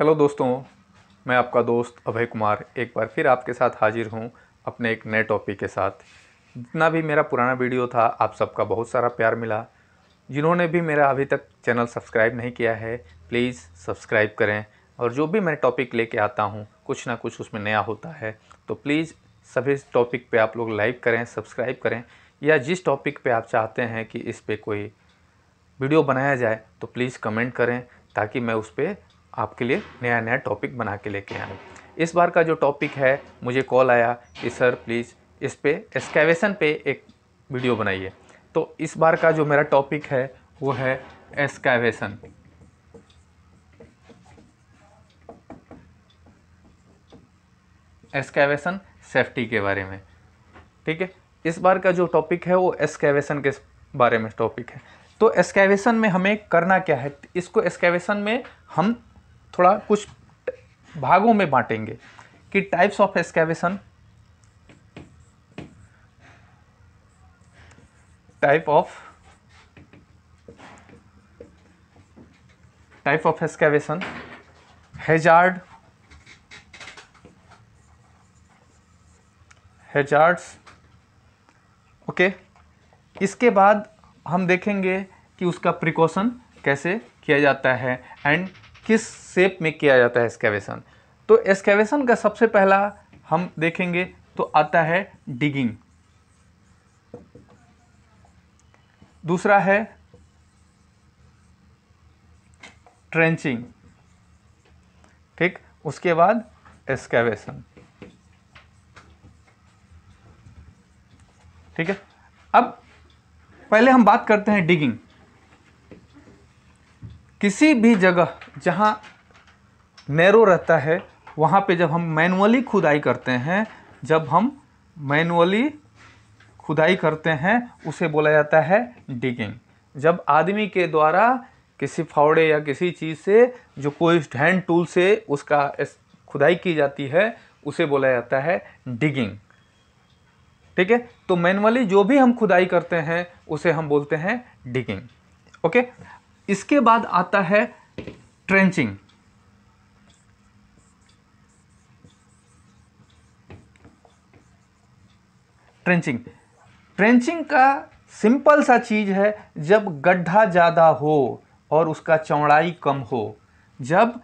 hello दोस्तों मैं आपका दोस्त अभय कुमार एक बार फिर आपके साथ हाजिर हूँ अपने एक नए टॉपिक के साथ जितना भी मेरा पुराना वीडियो था आप सबका बहुत सारा प्यार मिला जिन्होंने भी मेरा अभी तक चैनल सब्सक्राइब नहीं किया है प्लीज़ सब्सक्राइब करें और जो भी मैं टॉपिक लेके आता हूँ कुछ ना कुछ उसमें नया होता है तो प्लीज़ सभी टॉपिक पर आप लोग लाइक करें सब्सक्राइब करें या जिस टॉपिक पर आप चाहते हैं कि इस पर कोई वीडियो बनाया जाए तो प्लीज़ कमेंट करें ताकि मैं उस पर आपके लिए नया नया टॉपिक बना के लेके आए इस बार का जो टॉपिक है मुझे कॉल आया कि सर प्लीज़ इस पर एक्सकेवेशन पे एक वीडियो बनाइए तो इस बार का जो मेरा टॉपिक है वो है एक्सकेवेशन एक्सकेवेशन सेफ्टी के बारे में ठीक है इस बार का जो टॉपिक है वो एक्सकेवेशन के बारे में टॉपिक है तो एक्सकेवेशन में हमें करना क्या है इसको एक्सकेवेशन में हम थोड़ा कुछ भागों में बांटेंगे कि types of excavation type of type of excavation hazard hazards okay इसके बाद हम देखेंगे कि उसका प्रिकॉशन कैसे किया जाता है एंड किस शेप में किया जाता है एक्सकेवेशन तो एक्सकेवेशन का सबसे पहला हम देखेंगे तो आता है डिगिंग दूसरा है ट्रेंचिंग ठीक उसके बाद एक्सकेवेशन ठीक है अब पहले हम बात करते हैं डिगिंग किसी भी जगह जहाँ नैरो रहता है वहाँ पे जब हम मैनुअली खुदाई करते हैं जब हम मैनुअली खुदाई करते हैं उसे बोला जाता है डिगिंग जब आदमी के द्वारा किसी फावड़े या किसी चीज़ से जो कोई हैंड टूल से उसका खुदाई की जाती है उसे बोला जाता है डिगिंग ठीक है तो मैनुअली जो भी हम खुदाई करते हैं उसे हम बोलते हैं डिगिंग ओके इसके बाद आता है ट्रेंचिंग ट्रेंचिंग ट्रेंचिंग का सिंपल सा चीज़ है जब गड्ढा ज़्यादा हो और उसका चौड़ाई कम हो जब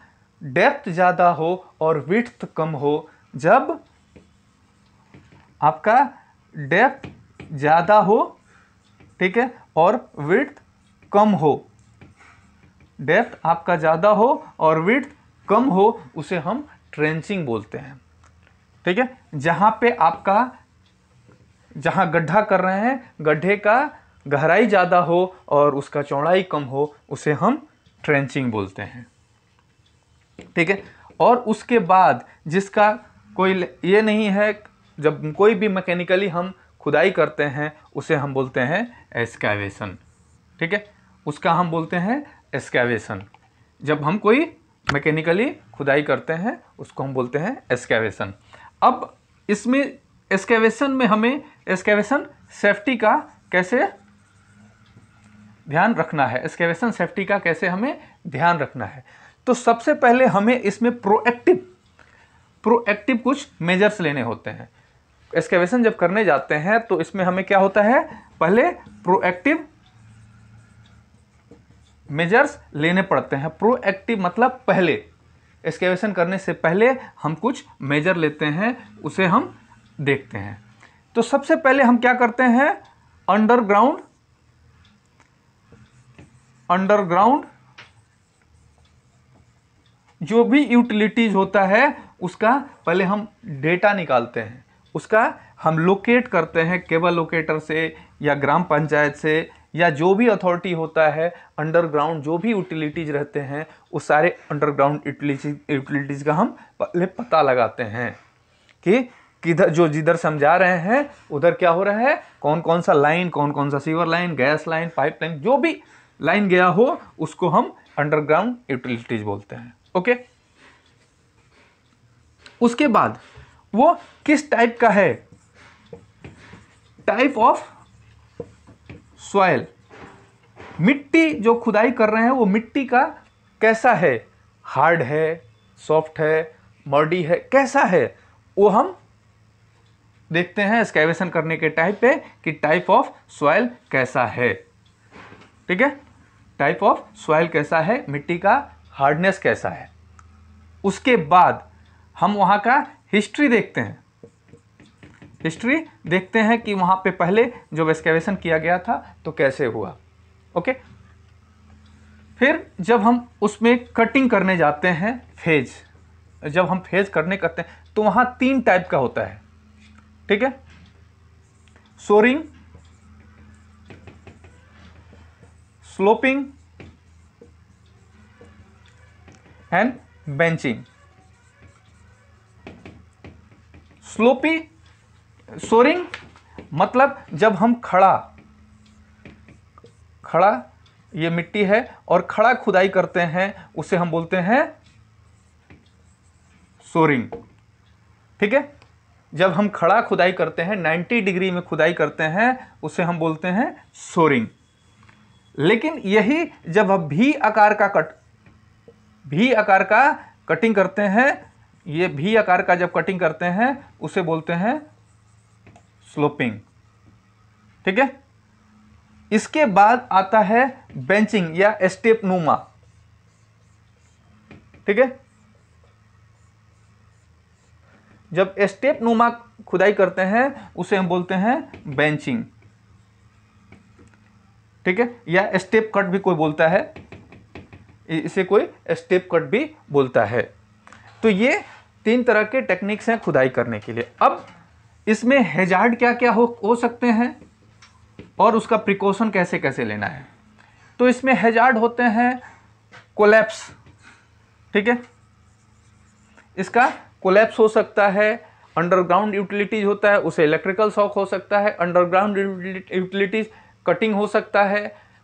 डेप्थ ज़्यादा हो और विथ कम हो जब आपका डेप्थ ज़्यादा हो ठीक है और विथ कम हो डेप्थ आपका ज़्यादा हो और विथ कम हो उसे हम ट्रेंचिंग बोलते हैं ठीक है जहाँ पे आपका जहाँ गड्ढा कर रहे हैं गड्ढे का गहराई ज़्यादा हो और उसका चौड़ाई कम हो उसे हम ट्रेंचिंग बोलते हैं ठीक है और उसके बाद जिसका कोई ये नहीं है जब कोई भी मैकेनिकली हम खुदाई करते हैं उसे हम बोलते हैं एस्कावेशन ठीक है उसका हम बोलते हैं एस्केवेशन जब हम कोई मैकेनिकली खुदाई करते हैं उसको हम बोलते हैं एस्केवेशन अब इसमें एस्केवेशन में हमें एस्केवेशन सेफ्टी का कैसे ध्यान रखना है एस्केवेशन सेफ्टी का कैसे हमें ध्यान रखना है तो सबसे पहले हमें इसमें प्रोएक्टिव प्रोएक्टिव कुछ मेजर्स लेने होते हैं एस्केवेशन जब करने जाते हैं तो इसमें हमें क्या होता है पहले प्रोएक्टिव मेजर्स लेने पड़ते हैं प्रोएक्टिव मतलब पहले एक्सकेवेशन करने से पहले हम कुछ मेजर लेते हैं उसे हम देखते हैं तो सबसे पहले हम क्या करते हैं अंडरग्राउंड अंडरग्राउंड जो भी यूटिलिटीज होता है उसका पहले हम डेटा निकालते हैं उसका हम लोकेट करते हैं केबल लोकेटर से या ग्राम पंचायत से या जो भी अथॉरिटी होता है अंडरग्राउंड जो भी यूटिलिटीज रहते हैं वो सारे अंडरग्राउंड यूटिलिटीज का हम पहले पता लगाते हैं कि किधर जो जिधर समझा रहे हैं उधर क्या हो रहा है कौन कौन सा लाइन कौन कौन सा sewer line gas line pipe line जो भी लाइन गया हो उसको हम अंडरग्राउंड यूटिलिटीज बोलते हैं ओके उसके बाद वो किस टाइप का है टाइप ऑफ सॉयल मिट्टी जो खुदाई कर रहे हैं वो मिट्टी का कैसा है हार्ड है सॉफ्ट है मर्डी है कैसा है वो हम देखते हैं स्कैवेशन करने के टाइप पे कि टाइप ऑफ सॉयल कैसा है ठीक है टाइप ऑफ सॉयल कैसा है मिट्टी का हार्डनेस कैसा है उसके बाद हम वहाँ का हिस्ट्री देखते हैं हिस्ट्री देखते हैं कि वहाँ पे पहले जो एक्सकेवेशन किया गया था तो कैसे हुआ ओके फिर जब हम उसमें कटिंग करने जाते हैं फेज जब हम फेज करने करते हैं तो वहाँ तीन टाइप का होता है ठीक है shoring sloping and benching sloppy shoring मतलब जब हम खड़ा खड़ा ये मिट्टी है और खड़ा खुदाई करते हैं उसे हम बोलते हैं सोरिंग ठीक है जब हम खड़ा खुदाई करते हैं 90 डिग्री में खुदाई करते हैं उसे हम बोलते हैं सोरिंग लेकिन यही जब हम भी आकार का कट भी आकार का कटिंग करते हैं ये भी आकार का जब कटिंग करते हैं उसे बोलते हैं स्लोपिंग ठीक है इसके बाद आता है बेंचिंग या स्टेप नुमा ठीक है जब स्टेप नुमा खुदाई करते हैं उसे हम बोलते हैं बेंचिंग ठीक है या स्टेप कट भी कोई बोलता है इसे कोई स्टेप कट भी बोलता है तो ये तीन तरह के टेक्निक्स हैं खुदाई करने के लिए अब इसमें हेजार्ड क्या क्या हो हो सकते हैं और उसका प्रिकॉशन कैसे कैसे लेना है तो इसमें हेजार्ड होते हैं कोलैप्स ठीक है इसका कोलैप्स हो सकता है अंडरग्राउंड यूटिलिटीज होता है उसे इलेक्ट्रिकल शॉक हो सकता है अंडरग्राउंड यूटिलिटीज कटिंग हो सकता है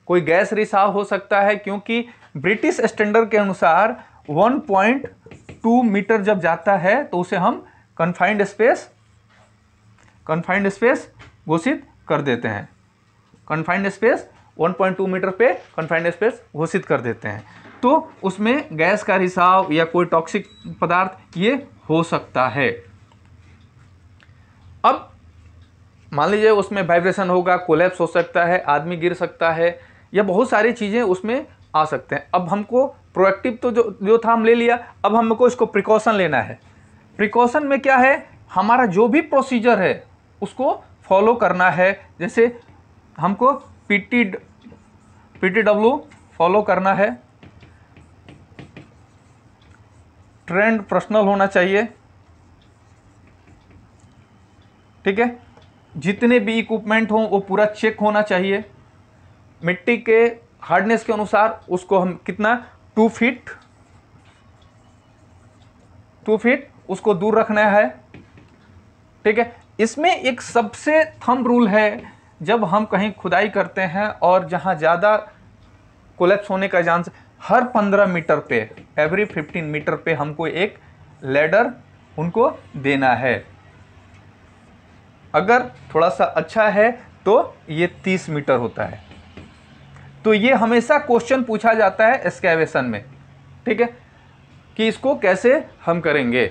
कोई गैस रिसाव हो सकता है क्योंकि ब्रिटिश स्टैंडर्ड के अनुसार 1.2 मीटर जब जाता है तो उसे हम कन्फाइंड स्पेस कन्फाइंड स्पेस घोषित कर देते हैं कन्फाइंड स्पेस 1.2 मीटर पे कन्फाइंड स्पेस घोषित कर देते हैं तो उसमें गैस का रिसाव या कोई टॉक्सिक पदार्थ ये हो सकता है अब मान लीजिए उसमें वाइब्रेशन होगा कोलेप्स हो सकता है आदमी गिर सकता है या बहुत सारी चीज़ें उसमें आ सकते हैं अब हमको प्रोएक्टिव तो जो जो था हम ले लिया अब हमको इसको प्रिकॉशन लेना है प्रिकॉशन में क्या है हमारा जो भी प्रोसीजर है उसको फॉलो करना है जैसे हमको पीटी पीटी डब्ल्यू फॉलो करना है ट्रेंड पर्सनल होना चाहिए ठीक है जितने भी इक्विपमेंट हों वो पूरा चेक होना चाहिए मिट्टी के हार्डनेस के अनुसार उसको हम कितना टू फीट टू फीट उसको दूर रखना है ठीक है इसमें एक सबसे थम रूल है जब हम कहीं खुदाई करते हैं और जहाँ ज़्यादा कोलेप्स होने का चांस हर पंद्रह मीटर पे एवरी फिफ्टीन मीटर पे हमको एक लेडर उनको देना है अगर थोड़ा सा अच्छा है तो ये तीस मीटर होता है तो ये हमेशा क्वेश्चन पूछा जाता है एस्केवेशन में ठीक है कि इसको कैसे हम करेंगे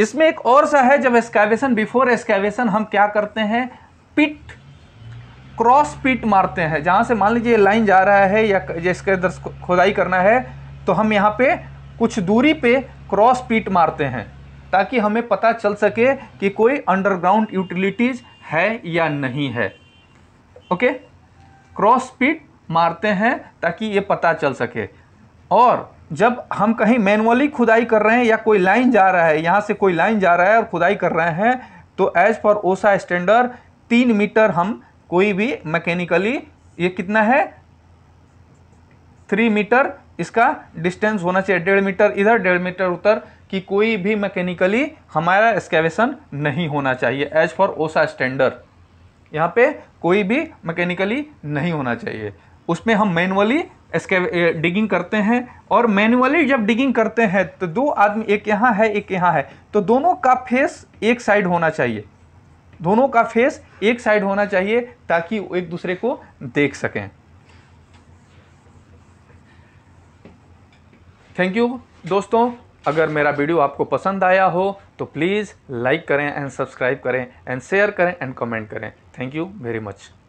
इसमें एक और सा है जब एस्कैवेशन बिफोर एस्कैवेशन हम क्या करते हैं पिट क्रॉस पिट मारते हैं जहाँ से मान लीजिए लाइन जा रहा है या जिसके अंदर खुदाई करना है तो हम यहाँ पे कुछ दूरी पे क्रॉस पिट मारते हैं ताकि हमें पता चल सके कि कोई अंडरग्राउंड यूटिलिटीज़ है या नहीं है ओके क्रॉस पिट मारते हैं ताकि ये पता चल सके और जब हम कहीं मैनुअली खुदाई कर रहे हैं या कोई लाइन जा रहा है यहाँ से कोई लाइन जा रहा है और खुदाई कर रहे हैं तो एज पर ओसा स्टैंडर्ड तीन मीटर हम कोई भी मैकेनिकली ये कितना है थ्री मीटर इसका डिस्टेंस होना चाहिए डेढ़ मीटर इधर डेढ़ मीटर उतर कि कोई भी मैकेनिकली हमारा एक्सकेवेशन नहीं होना चाहिए एज फॉर ओसा स्टैंडर्ड यहाँ पे कोई भी मैकेनिकली नहीं होना चाहिए उसमें हम मैनुअली इसके डिगिंग eh, करते हैं और मैनुअली जब डिगिंग करते हैं तो दो आदमी एक यहाँ है एक यहाँ है तो दोनों का फेस एक साइड होना चाहिए दोनों का फेस एक साइड होना चाहिए ताकि एक दूसरे को देख सकें थैंक यू दोस्तों अगर मेरा वीडियो आपको पसंद आया हो तो प्लीज़ लाइक करें एंड सब्सक्राइब करें एंड शेयर करें एंड कमेंट करें थैंक यू वेरी मच